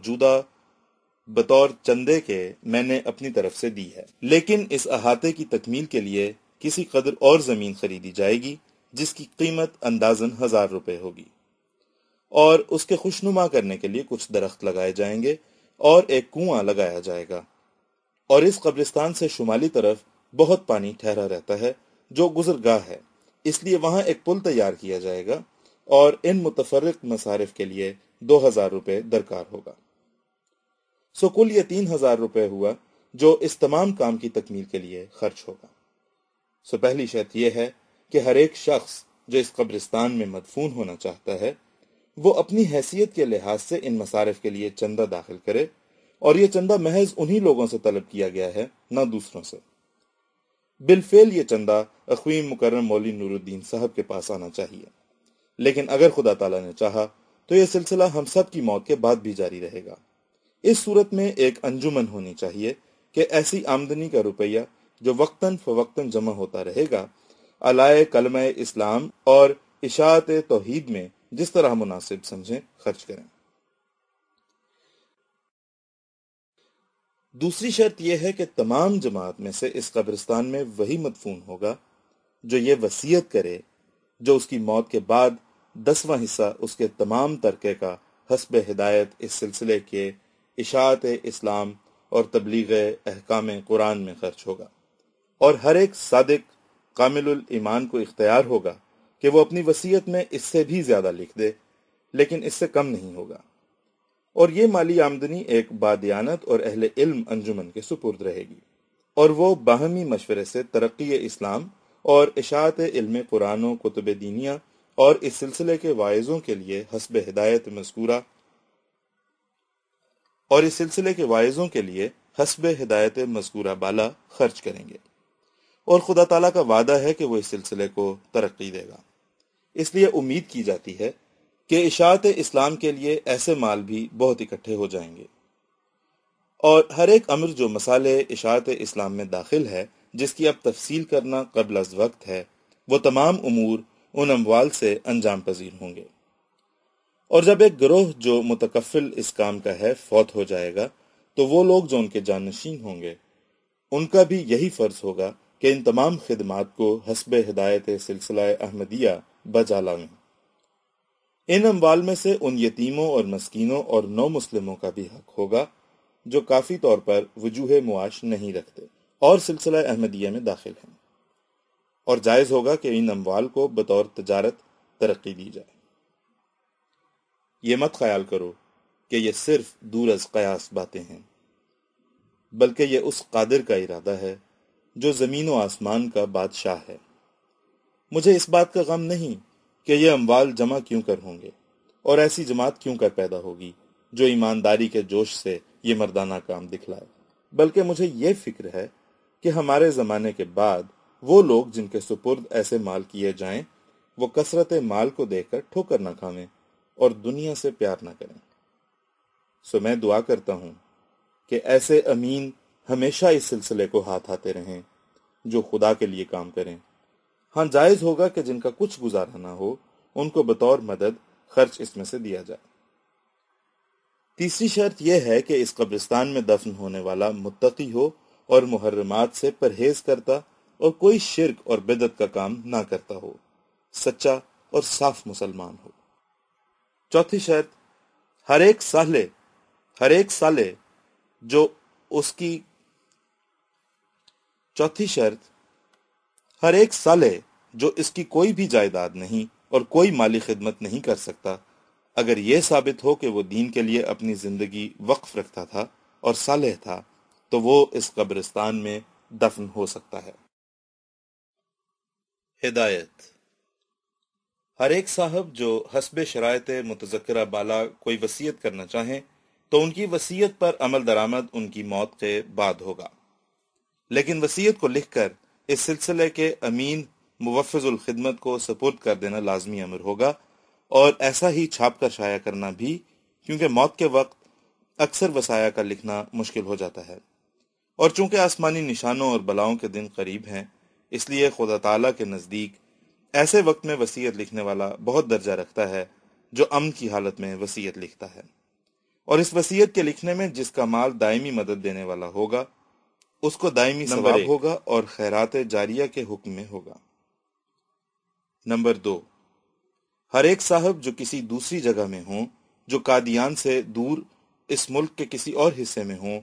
मौजूदा बतौर चंदे के मैंने अपनी तरफ से दी है लेकिन इस अहाते की तकमील के लिए किसी कदर और ज़मीन खरीदी जाएगी जिसकी कीमत अंदाजन हज़ार रुपए होगी और उसके खुशनुमा करने के लिए कुछ दरख्त लगाए जाएंगे और एक कुआं लगाया जाएगा और इस कब्रिस्तान से शुमाली तरफ बहुत पानी ठहरा रहता है जो गुजरगाह है इसलिए वहां एक पुल तैयार किया जाएगा और इन मुतफरक मसारफ के लिए दो हजार रुपए दरकार होगा सो कुल ये तीन हजार रुपए हुआ जो इस तमाम काम की तकमील के लिए खर्च होगा सो पहली शर्त यह है कि हर एक शख्स जो इस कब्रिस्तान में मदफून होना चाहता है वो अपनी हैसियत के लिहाज से इन मसारफ के लिए चंदा दाखिल करे और यह चंदा महज उन्हीं लोगों से तलब किया गया है न दूसरों से बिलफेल ये चंदा अखवीम मुकर्रम मौली नूरुद्दीन साहब के पास आना चाहिए लेकिन अगर खुदा तला ने चाहा तो यह सिलसिला हम सब की मौत के बाद भी जारी रहेगा इस सूरत में एक अंजुमन होनी चाहिए कि ऐसी आमदनी का रुपया जो वक्तन फवक्तन जमा होता रहेगा अलाय कलम इस्लाम और इशात तोहीद में जिस तरह मुनासिब समझें खर्च करें दूसरी शर्त यह है कि तमाम जमात में से इस कब्रिस्तान में वही मदफून होगा जो ये वसीयत करे जो उसकी मौत के बाद दसवां हिस्सा उसके तमाम तरके का हसब हिदायत इस सिलसिले के इशात इस्लाम और तबलीग अहकाम कुरान में खर्च होगा और हर एक सदक कामिल ईमान को इख्तियार होगा कि वो अपनी वसीयत में इससे भी ज़्यादा लिख दे लेकिन इससे कम नहीं होगा और ये माली आमदनी एक बादियानत और अहल इल्म अंजुमन के सुपुर्द रहेगी और वो बाहमी मशवरे से तरक्की इस्लाम और इशात इल्म कुरानों कुतुब दीनिया और इस सिलसिले के वायज़ों के लिए हसब हिदायत मस्कूरा और इस सिलसिले के वायजों के लिए हसब हिदायत मजकूरा बाला खर्च करेंगे और खुदा तला का वादा है कि वह इस सिलसिले को तरक्की देगा इसलिए उम्मीद की जाती है कि इशात इस्लाम के लिए ऐसे माल भी बहुत इकट्ठे हो जाएंगे और हर एक अमर जो मसाले इशात इस्लाम में दाखिल है जिसकी अब तफसील करना कबल वक्त है वह तमाम अमूर उन अमवाल से अंजाम पजीर होंगे और जब एक ग्रोह जो मुतकफिल इस काम का है फौत हो जाएगा तो वो लोग जो उनके जानशीन होंगे उनका भी यही फर्ज होगा कि इन तमाम खिदमात को हसब हिदायत सिलसिला अहमदिया बजा लाएं इन अम्बाल में से उन यतीमों और मस्किनों और नौ मुस्लिमों का भी हक होगा जो काफी तौर पर वजूह मुआश नहीं रखते और सिलसिला अहमदिया में दाखिल हैं और जायज़ होगा कि इन अम्बाल को बतौर तजारत तरक्की दी जाए ये मत ख्याल करो कि यह सिर्फ दूरज कयास बातें हैं बल्कि ये उस कादिर का इरादा है जो ज़मीन व आसमान का बादशाह है मुझे इस बात का गम नहीं कि यह अम्बाल जमा क्यों कर होंगे और ऐसी जमात क्यों कर पैदा होगी जो ईमानदारी के जोश से ये मर्दाना काम दिखलाए बल्कि मुझे ये फिक्र है कि हमारे ज़माने के बाद वो लोग जिनके सुपुर्द ऐसे माल किए जाएं वो कसरत माल को देखकर ठोकर न खावें और दुनिया से प्यार ना करें सो मैं दुआ करता हूं कि ऐसे अमीन हमेशा इस सिलसिले को हाथ आते रहें जो खुदा के लिए काम करें हां जायज होगा कि जिनका कुछ गुजारा ना हो उनको बतौर मदद खर्च इसमें से दिया जाए तीसरी शर्त यह है कि इस कब्रिस्तान में दफन होने वाला मुत्तकी हो और मुहर्रमात से परहेज करता और कोई शिरक और बिदत का काम ना करता हो सच्चा और साफ मुसलमान हो चौथी शर्त हरेक साले हरेक साले जो उसकी चौथी शर्त हर एक साले जो इसकी कोई भी जायदाद नहीं और कोई माली खिदमत नहीं कर सकता अगर यह साबित हो कि वो दीन के लिए अपनी जिंदगी वक्फ रखता था और साले था तो वो इस कब्रिस्तान में दफन हो सकता है हिदायत हर एक साहब जो हसब शरात मुतजकरा बाला कोई वसीयत करना चाहें तो उनकी वसीयत पर अमल दरामद उनकी मौत के बाद होगा लेकिन वसीयत को लिख कर इस सिलसिले के अमीन खिदमत को सपोर्ट कर देना लाजमी अमर होगा और ऐसा ही छाप कर शाया करना भी क्योंकि मौत के वक्त अक्सर वसाया का लिखना मुश्किल हो जाता है और चूंकि आसमानी निशानों और बलाओं के दिन करीब हैं इसलिए खुदा तला के नज़दीक ऐसे वक्त में वसीयत लिखने वाला बहुत दर्जा रखता है जो अमन की हालत में वसीयत लिखता है और इस वसीयत के लिखने में जिसका माल दायमी मदद देने वाला होगा उसको दायमी सवाब होगा और खैरात जारिया के हुक्म में होगा नंबर दो हर एक साहब जो किसी दूसरी जगह में हों जो कादियान से दूर इस मुल्क के किसी और हिस्से में हों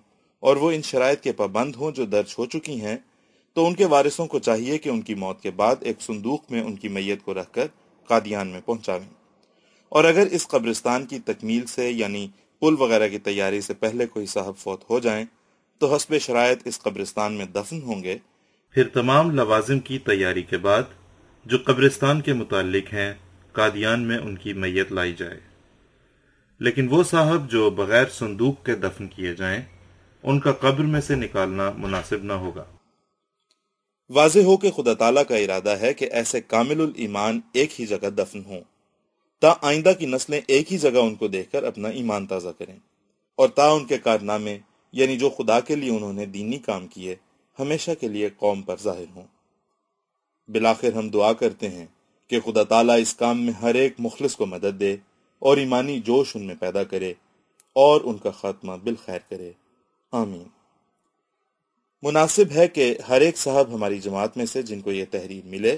और वो इन शराय के पाबंद हों जो दर्ज हो चुकी हैं तो उनके वारिसों को चाहिए कि उनकी मौत के बाद एक संदूक में उनकी मैयत को रखकर कादियान में पहुंचावें और अगर इस कब्रिस्तान की तकमील से यानी पुल वगैरह की तैयारी से पहले कोई साहब फौत हो जाए तो हसब शराय इस कब्रिस्तान में दफन होंगे फिर तमाम लवाजिम की तैयारी के बाद जो कब्रिस्तान के मुतालिक हैं कादियान में उनकी मैयत लाई जाए लेकिन वो साहब जो बगैर संदूक के दफन किए जाएं, उनका कब्र में से निकालना मुनासिब न होगा वाज हो कि खुदा तला का इरादा है कि ऐसे कामिल ईमान एक ही जगह दफन हों ता आइंदा की नस्लें एक ही जगह उनको देखकर अपना ईमान ताज़ा करें और ता उनके कारनामे यानी जो खुदा के लिए उन्होंने दीनी काम किए हमेशा के लिए कौम पर जाहिर हों बिलाखिर हम दुआ करते हैं कि खुदा तला इस काम में हर एक मुखलिस को मदद दे और ईमानी जोश उनमें पैदा करे और उनका खात्मा बिल खैर करे आमीन मुनासिब है कि हर एक साहब हमारी जमात में से जिनको ये तहरीर मिले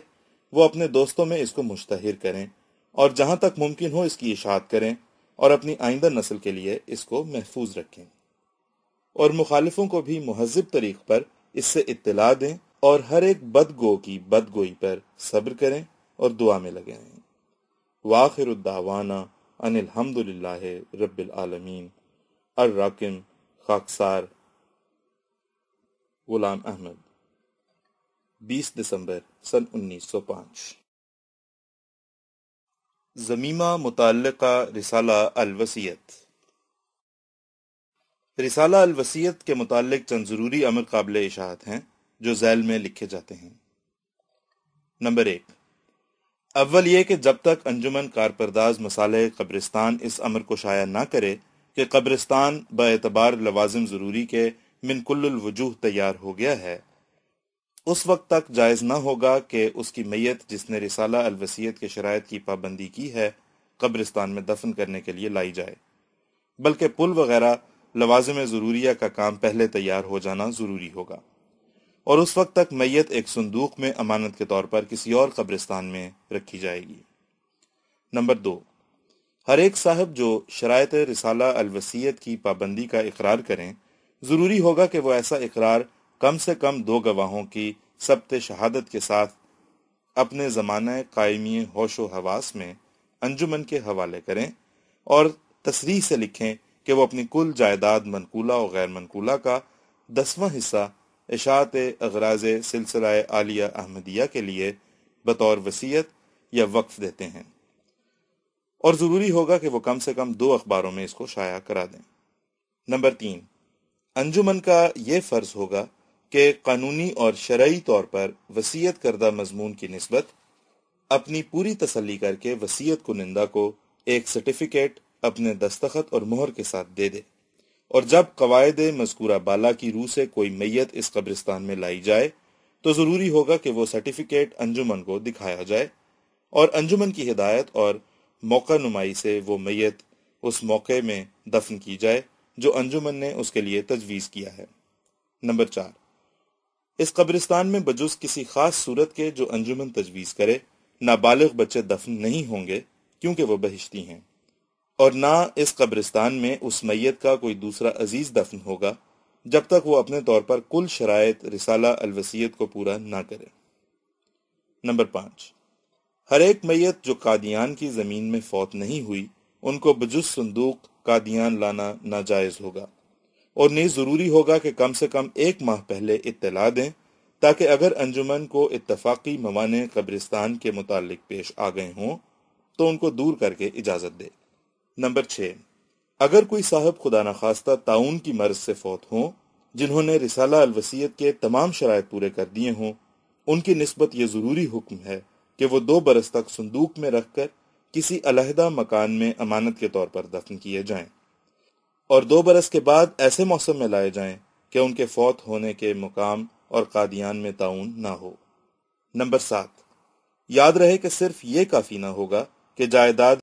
वो अपने दोस्तों में इसको मुश्तहिर करें और जहां तक मुमकिन हो इसकी इशात करें और अपनी आइंदा नस्ल के लिए इसको महफूज रखें और मुखालिफों को भी महजब तरीक पर इससे इतला दें और हर एक बदगो की बदगोई पर सब्र करें और दुआ में लगे रहें अनिल अनिलहमदुल्ला रबालमीन अर्राकिम खाकसार गुलाम अहमद 20 दिसंबर सन 1905 जमीमा मुतलका रिसाला अलवसीत रिसाला अलवसीत के मुतालिक चंद ज़रूरी अमर काबिल इशात हैं जो जैल में लिखे जाते हैं नंबर एक अव्वल ये कि जब तक अंजुमन कारपरदाज मसाले कब्रिस्तान इस अमर को शाया ना करे कि कब्रिस्तान बतबार लवाजम ज़रूरी के मिनकुल्लवजूह तैयार हो गया है उस वक्त तक जायज़ ना होगा कि उसकी मैयत जिसने रिसाला अलवसीत के शरात की पाबंदी की है कब्रिस्तान में दफन करने के लिए लाई जाए बल्कि पुल वगैरह लवाजम ज़रूरिया का काम पहले तैयार हो जाना ज़रूरी होगा और उस वक्त तक मैयत एक संदूक में अमानत के तौर पर किसी और कब्रिस्तान में रखी जाएगी नंबर दो हर एक साहब जो शरात रिसाला अलवसीत की पाबंदी का इकरार करें जरूरी होगा कि वो ऐसा इकरार कम से कम दो गवाहों की सब्त शहादत के साथ अपने जमाने कायमी होश हवास में अंजुमन के हवाले करें और तस्री से लिखें कि वो अपनी कुल जायदाद मनकूला और गैर मनकूला का दसवां हिस्सा इशात अगराज सिलसिला आलिया अहमदिया के लिए बतौर वसीयत या वक्फ देते हैं और ज़रूरी होगा कि वो कम से कम दो अखबारों में इसको शाया करा दें नंबर तीन अंजुमन का ये फर्ज होगा कि कानूनी और शराय तौर पर वसीयत करदा मजमून की नस्बत अपनी पूरी तसली करके वसीयत कुनिंदा को एक सर्टिफिकेट अपने दस्तखत और मोहर के साथ दे दे और जब कवायद मजकूरा बाला की रूह से कोई मैयत इस कब्रिस्तान में लाई जाए तो ज़रूरी होगा कि वो सर्टिफिकेट अंजुमन को दिखाया जाए और अंजुमन की हिदायत और मौका नुमाई से वो मैयत उस मौके में दफन की जाए जो अंजुमन ने उसके लिए तजवीज किया है नंबर चार इस कब्रिस्तान में बजुस किसी खास सूरत के जो अंजुमन तजवीज करे नाबालिग बच्चे दफन नहीं होंगे क्योंकि वह बहिश्ती हैं और ना इस कब्रिस्तान में उस मैयत का कोई दूसरा अजीज दफन होगा जब तक वो अपने तौर पर कुल शराय रिसाला अलवसीत को पूरा ना करे नंबर पांच हर एक मैयत जो कादियान की ज़मीन में फौत नहीं हुई उनको बजुस संदूक कादियान लाना नाजायज होगा और नहीं जरूरी होगा कि कम से कम एक माह पहले इतला दें ताकि अगर अंजुमन को इतफाक़ी मवान कब्रिस्तान के मुतालिक पेश आ गए हों तो उनको दूर करके इजाज़त दे नंबर छह अगर कोई साहब खुदा न खास्ता ताउन की मर्ज से फौत हों जिन्होंने रिसाला अलवसीत के तमाम शराय पूरे कर दिए हों उनकी नस्बत यह ज़रूरी हुक्म है कि वह दो बरस तक संदूक में रखकर किसी अलहदा मकान में अमानत के तौर पर दफन किए जाएं और दो बरस के बाद ऐसे मौसम में लाए जाएं कि उनके फौत होने के मुकाम और कादियान में ताउन ना हो नंबर सात याद रहे कि सिर्फ ये काफी ना होगा कि जायदाद